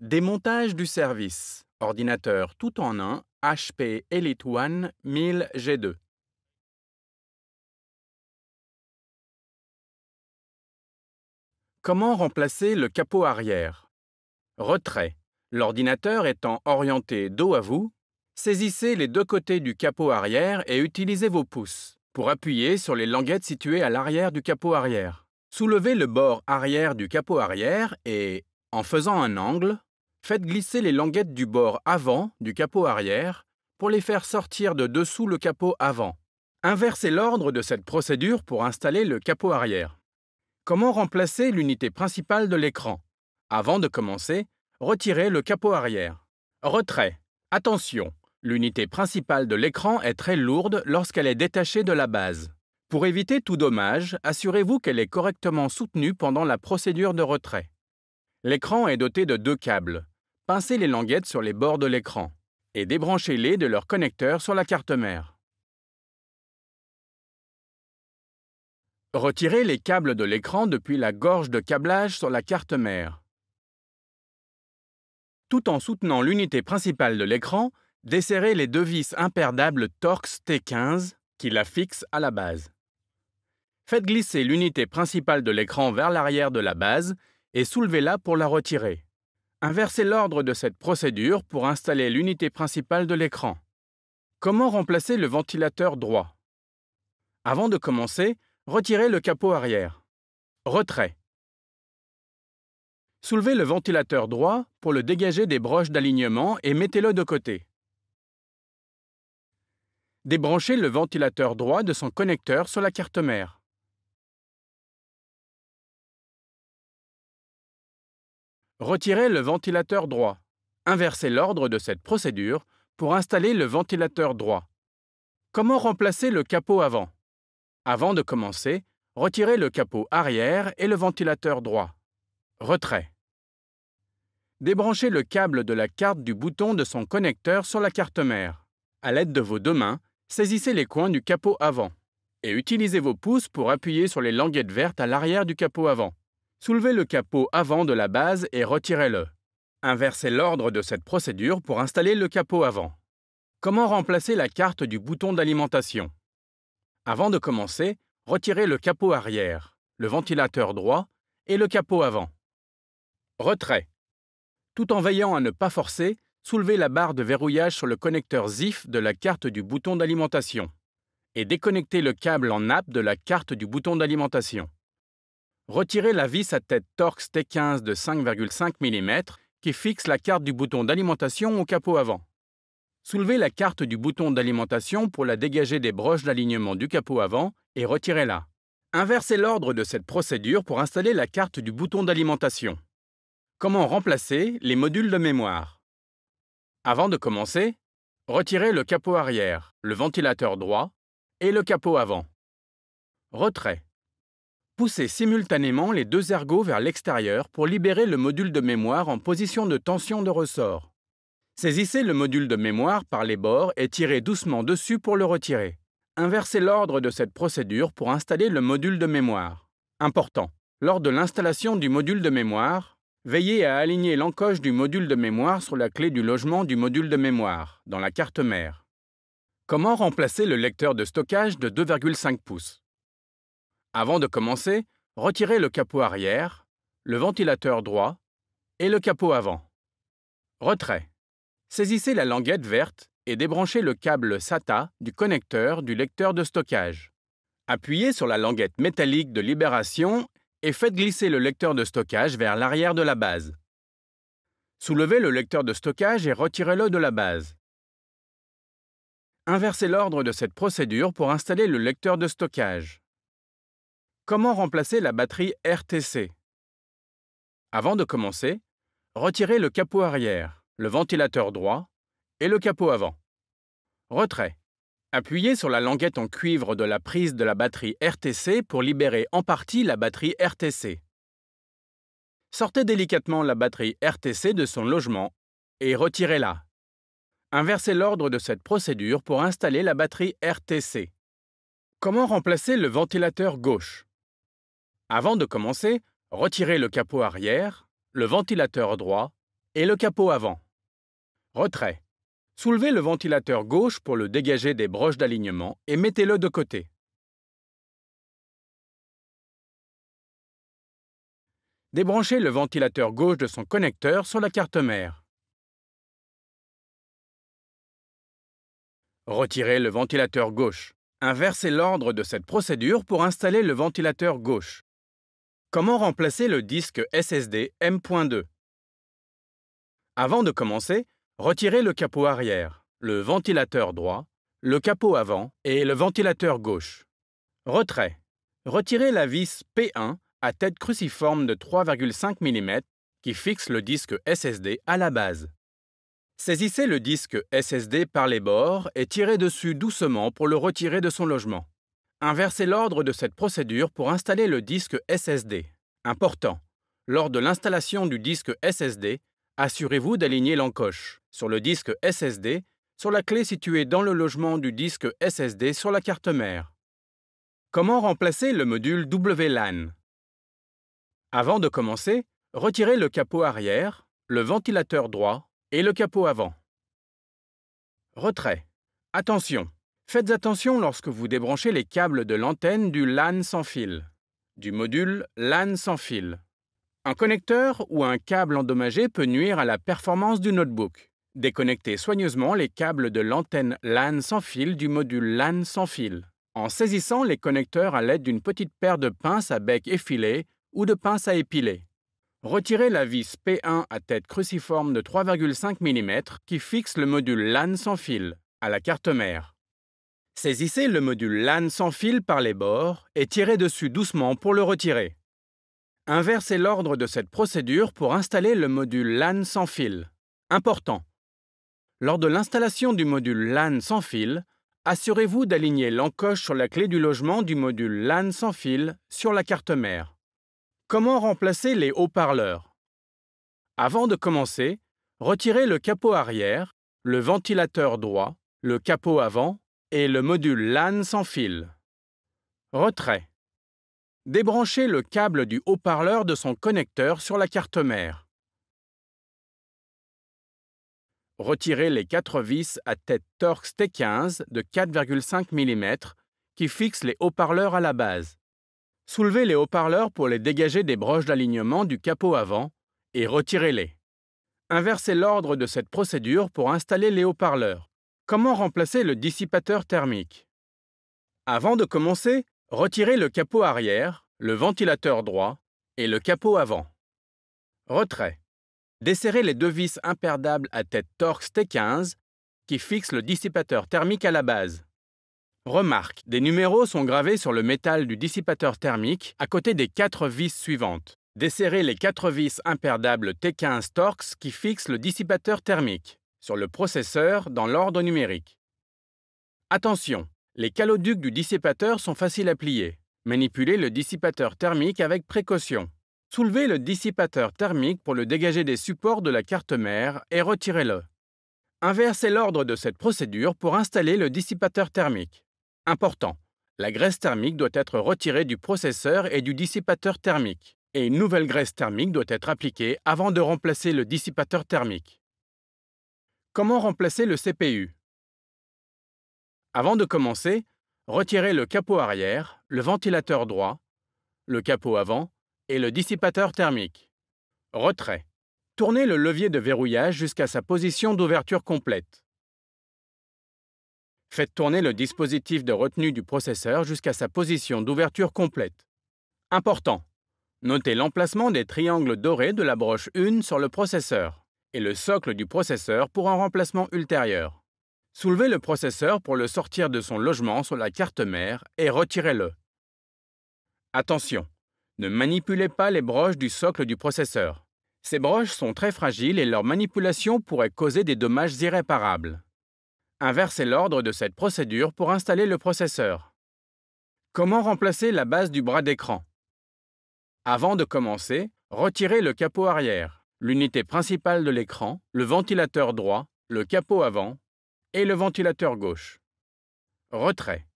Démontage du service. Ordinateur tout en un HP Elite One 1000 G2. Comment remplacer le capot arrière Retrait. L'ordinateur étant orienté dos à vous, saisissez les deux côtés du capot arrière et utilisez vos pouces pour appuyer sur les languettes situées à l'arrière du capot arrière. Soulevez le bord arrière du capot arrière et, en faisant un angle, faites glisser les languettes du bord avant du capot arrière pour les faire sortir de dessous le capot avant. Inversez l'ordre de cette procédure pour installer le capot arrière. Comment remplacer l'unité principale de l'écran Avant de commencer, retirez le capot arrière. Retrait. Attention, l'unité principale de l'écran est très lourde lorsqu'elle est détachée de la base. Pour éviter tout dommage, assurez-vous qu'elle est correctement soutenue pendant la procédure de retrait. L'écran est doté de deux câbles, pincez les languettes sur les bords de l'écran et débranchez-les de leur connecteur sur la carte mère. Retirez les câbles de l'écran depuis la gorge de câblage sur la carte mère. Tout en soutenant l'unité principale de l'écran, desserrez les deux vis imperdables Torx T15 qui la fixent à la base. Faites glisser l'unité principale de l'écran vers l'arrière de la base et soulevez-la pour la retirer. Inversez l'ordre de cette procédure pour installer l'unité principale de l'écran. Comment remplacer le ventilateur droit Avant de commencer, retirez le capot arrière. Retrait. Soulevez le ventilateur droit pour le dégager des broches d'alignement et mettez-le de côté. Débranchez le ventilateur droit de son connecteur sur la carte mère. Retirez le ventilateur droit. Inversez l'ordre de cette procédure pour installer le ventilateur droit. Comment remplacer le capot avant Avant de commencer, retirez le capot arrière et le ventilateur droit. Retrait. Débranchez le câble de la carte du bouton de son connecteur sur la carte mère. À l'aide de vos deux mains, saisissez les coins du capot avant et utilisez vos pouces pour appuyer sur les languettes vertes à l'arrière du capot avant soulevez le capot avant de la base et retirez-le. Inversez l'ordre de cette procédure pour installer le capot avant. Comment remplacer la carte du bouton d'alimentation Avant de commencer, retirez le capot arrière, le ventilateur droit et le capot avant. Retrait. Tout en veillant à ne pas forcer, soulevez la barre de verrouillage sur le connecteur ZIF de la carte du bouton d'alimentation et déconnectez le câble en nappe de la carte du bouton d'alimentation retirez la vis à tête Torx T15 de 5,5 mm qui fixe la carte du bouton d'alimentation au capot avant. Soulevez la carte du bouton d'alimentation pour la dégager des broches d'alignement du capot avant et retirez-la. Inversez l'ordre de cette procédure pour installer la carte du bouton d'alimentation. Comment remplacer les modules de mémoire Avant de commencer, retirez le capot arrière, le ventilateur droit et le capot avant. Retrait. Poussez simultanément les deux ergots vers l'extérieur pour libérer le module de mémoire en position de tension de ressort. Saisissez le module de mémoire par les bords et tirez doucement dessus pour le retirer. Inversez l'ordre de cette procédure pour installer le module de mémoire. Important. Lors de l'installation du module de mémoire, veillez à aligner l'encoche du module de mémoire sur la clé du logement du module de mémoire, dans la carte mère. Comment remplacer le lecteur de stockage de 2,5 pouces avant de commencer, retirez le capot arrière, le ventilateur droit et le capot avant. Retrait. Saisissez la languette verte et débranchez le câble SATA du connecteur du lecteur de stockage. Appuyez sur la languette métallique de libération et faites glisser le lecteur de stockage vers l'arrière de la base. Soulevez le lecteur de stockage et retirez-le de la base. Inversez l'ordre de cette procédure pour installer le lecteur de stockage. Comment remplacer la batterie RTC Avant de commencer, retirez le capot arrière, le ventilateur droit et le capot avant. Retrait. Appuyez sur la languette en cuivre de la prise de la batterie RTC pour libérer en partie la batterie RTC. Sortez délicatement la batterie RTC de son logement et retirez-la. Inversez l'ordre de cette procédure pour installer la batterie RTC. Comment remplacer le ventilateur gauche avant de commencer, retirez le capot arrière, le ventilateur droit et le capot avant. Retrait. Soulevez le ventilateur gauche pour le dégager des broches d'alignement et mettez-le de côté. Débranchez le ventilateur gauche de son connecteur sur la carte mère. Retirez le ventilateur gauche. Inversez l'ordre de cette procédure pour installer le ventilateur gauche. Comment remplacer le disque SSD M.2 Avant de commencer, retirez le capot arrière, le ventilateur droit, le capot avant et le ventilateur gauche. Retrait. Retirez la vis P1 à tête cruciforme de 3,5 mm qui fixe le disque SSD à la base. Saisissez le disque SSD par les bords et tirez dessus doucement pour le retirer de son logement. Inversez l'ordre de cette procédure pour installer le disque SSD. Important. Lors de l'installation du disque SSD, assurez-vous d'aligner l'encoche sur le disque SSD sur la clé située dans le logement du disque SSD sur la carte mère. Comment remplacer le module WLAN Avant de commencer, retirez le capot arrière, le ventilateur droit et le capot avant. Retrait. Attention, Faites attention lorsque vous débranchez les câbles de l'antenne du LAN sans fil, du module LAN sans fil. Un connecteur ou un câble endommagé peut nuire à la performance du notebook. Déconnectez soigneusement les câbles de l'antenne LAN sans fil du module LAN sans fil, en saisissant les connecteurs à l'aide d'une petite paire de pinces à bec effilé ou de pinces à épiler. Retirez la vis P1 à tête cruciforme de 3,5 mm qui fixe le module LAN sans fil à la carte mère. Saisissez le module LAN sans fil par les bords et tirez dessus doucement pour le retirer. Inversez l'ordre de cette procédure pour installer le module LAN sans fil. Important. Lors de l'installation du module LAN sans fil, assurez-vous d'aligner l'encoche sur la clé du logement du module LAN sans fil sur la carte mère. Comment remplacer les haut-parleurs Avant de commencer, retirez le capot arrière, le ventilateur droit, le capot avant et le module LAN sans fil. Retrait. Débranchez le câble du haut-parleur de son connecteur sur la carte mère. Retirez les quatre vis à tête Torx T15 de 4,5 mm qui fixent les haut-parleurs à la base. Soulevez les haut-parleurs pour les dégager des broches d'alignement du capot avant et retirez-les. Inversez l'ordre de cette procédure pour installer les haut-parleurs. Comment remplacer le dissipateur thermique Avant de commencer, retirez le capot arrière, le ventilateur droit et le capot avant. Retrait. Desserrez les deux vis imperdables à tête Torx T15 qui fixent le dissipateur thermique à la base. Remarque, des numéros sont gravés sur le métal du dissipateur thermique à côté des quatre vis suivantes. Desserrez les quatre vis imperdables T15 Torx qui fixent le dissipateur thermique sur le processeur dans l'ordre numérique. Attention, les caloducs du dissipateur sont faciles à plier. Manipulez le dissipateur thermique avec précaution. Soulevez le dissipateur thermique pour le dégager des supports de la carte mère et retirez-le. Inversez l'ordre de cette procédure pour installer le dissipateur thermique. Important, la graisse thermique doit être retirée du processeur et du dissipateur thermique, et une nouvelle graisse thermique doit être appliquée avant de remplacer le dissipateur thermique. Comment remplacer le CPU Avant de commencer, retirez le capot arrière, le ventilateur droit, le capot avant et le dissipateur thermique. Retrait. Tournez le levier de verrouillage jusqu'à sa position d'ouverture complète. Faites tourner le dispositif de retenue du processeur jusqu'à sa position d'ouverture complète. Important. Notez l'emplacement des triangles dorés de la broche 1 sur le processeur et le socle du processeur pour un remplacement ultérieur. Soulevez le processeur pour le sortir de son logement sur la carte mère et retirez-le. Attention, ne manipulez pas les broches du socle du processeur. Ces broches sont très fragiles et leur manipulation pourrait causer des dommages irréparables. Inversez l'ordre de cette procédure pour installer le processeur. Comment remplacer la base du bras d'écran Avant de commencer, retirez le capot arrière l'unité principale de l'écran, le ventilateur droit, le capot avant et le ventilateur gauche. Retrait.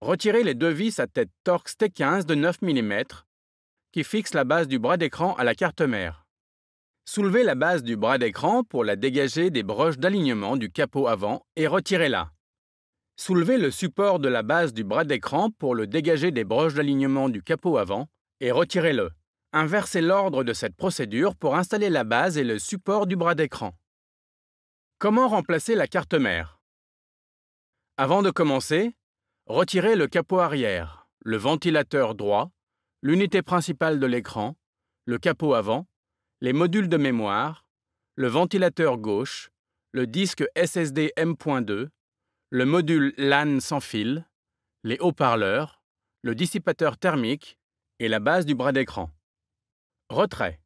Retirez les deux vis à tête Torx T15 de 9 mm qui fixent la base du bras d'écran à la carte mère. Soulevez la base du bras d'écran pour la dégager des broches d'alignement du capot avant et retirez-la. Soulevez le support de la base du bras d'écran pour le dégager des broches d'alignement du capot avant et retirez-le. Inversez l'ordre de cette procédure pour installer la base et le support du bras d'écran. Comment remplacer la carte mère Avant de commencer, retirez le capot arrière, le ventilateur droit, l'unité principale de l'écran, le capot avant, les modules de mémoire, le ventilateur gauche, le disque SSD M.2, le module LAN sans fil, les haut-parleurs, le dissipateur thermique et la base du bras d'écran. Retrait.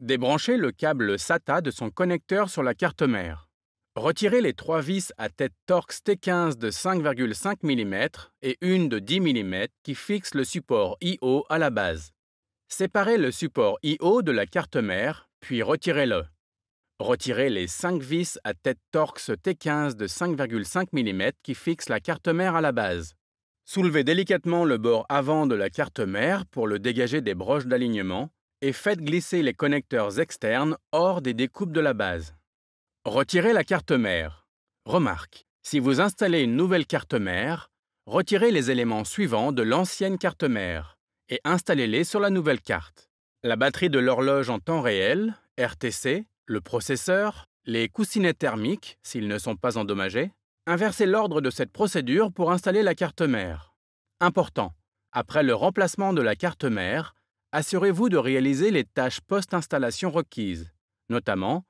Débranchez le câble SATA de son connecteur sur la carte mère. Retirez les trois vis à tête Torx T15 de 5,5 mm et une de 10 mm qui fixent le support IO à la base. Séparez le support IO de la carte mère, puis retirez-le. Retirez les 5 vis à tête Torx T15 de 5,5 mm qui fixent la carte mère à la base. Soulevez délicatement le bord avant de la carte mère pour le dégager des broches d'alignement et faites glisser les connecteurs externes hors des découpes de la base. Retirez la carte mère. Remarque, si vous installez une nouvelle carte mère, retirez les éléments suivants de l'ancienne carte mère et installez-les sur la nouvelle carte. La batterie de l'horloge en temps réel, RTC, le processeur, les coussinets thermiques s'ils ne sont pas endommagés. Inversez l'ordre de cette procédure pour installer la carte mère. Important, après le remplacement de la carte mère, assurez-vous de réaliser les tâches post-installation requises, notamment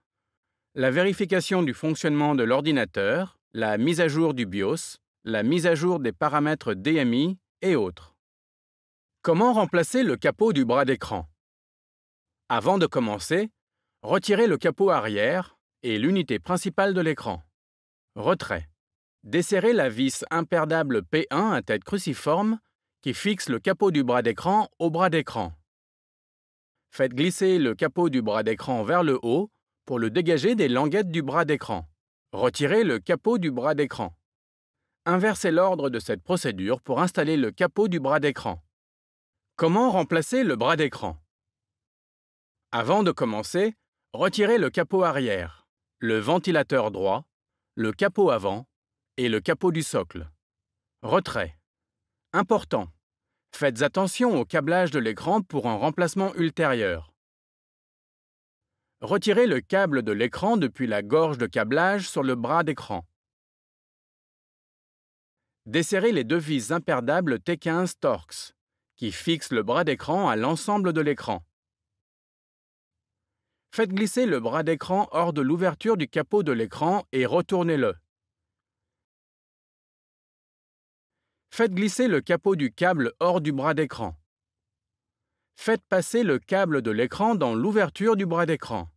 la vérification du fonctionnement de l'ordinateur, la mise à jour du BIOS, la mise à jour des paramètres DMI et autres. Comment remplacer le capot du bras d'écran Avant de commencer, retirez le capot arrière et l'unité principale de l'écran. Retrait. Desserrez la vis imperdable P1 à tête cruciforme qui fixe le capot du bras d'écran au bras d'écran. Faites glisser le capot du bras d'écran vers le haut pour le dégager des languettes du bras d'écran. Retirez le capot du bras d'écran. Inversez l'ordre de cette procédure pour installer le capot du bras d'écran. Comment remplacer le bras d'écran Avant de commencer, retirez le capot arrière, le ventilateur droit, le capot avant et le capot du socle. Retrait. Important. Faites attention au câblage de l'écran pour un remplacement ultérieur. Retirez le câble de l'écran depuis la gorge de câblage sur le bras d'écran. Desserrez les deux vis imperdables T15 Torx, qui fixent le bras d'écran à l'ensemble de l'écran. Faites glisser le bras d'écran hors de l'ouverture du capot de l'écran et retournez-le. Faites glisser le capot du câble hors du bras d'écran. Faites passer le câble de l'écran dans l'ouverture du bras d'écran.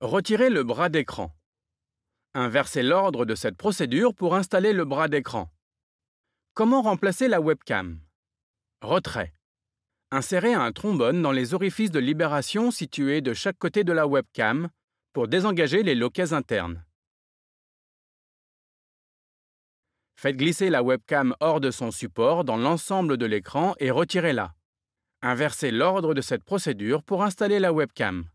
Retirez le bras d'écran. Inversez l'ordre de cette procédure pour installer le bras d'écran. Comment remplacer la webcam Retrait. Insérez un trombone dans les orifices de libération situés de chaque côté de la webcam pour désengager les loquets internes. Faites glisser la webcam hors de son support dans l'ensemble de l'écran et retirez-la. Inversez l'ordre de cette procédure pour installer la webcam.